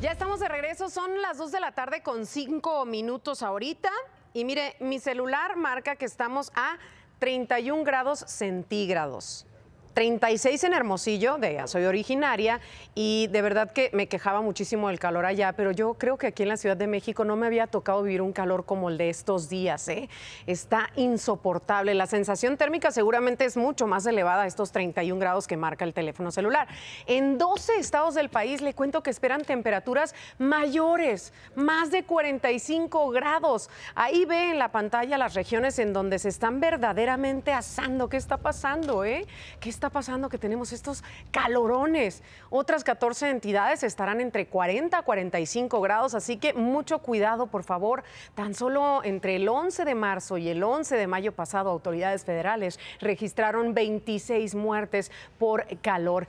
Ya estamos de regreso, son las 2 de la tarde con 5 minutos ahorita. Y mire, mi celular marca que estamos a 31 grados centígrados. 36 en Hermosillo, de soy originaria, y de verdad que me quejaba muchísimo del calor allá, pero yo creo que aquí en la Ciudad de México no me había tocado vivir un calor como el de estos días, ¿eh? Está insoportable. La sensación térmica seguramente es mucho más elevada a estos 31 grados que marca el teléfono celular. En 12 estados del país le cuento que esperan temperaturas mayores, más de 45 grados. Ahí ve en la pantalla las regiones en donde se están verdaderamente asando. ¿Qué está pasando, eh? ¿Qué está pasando que tenemos estos calorones. Otras 14 entidades estarán entre 40 a 45 grados, así que mucho cuidado, por favor. Tan solo entre el 11 de marzo y el 11 de mayo pasado, autoridades federales registraron 26 muertes por calor.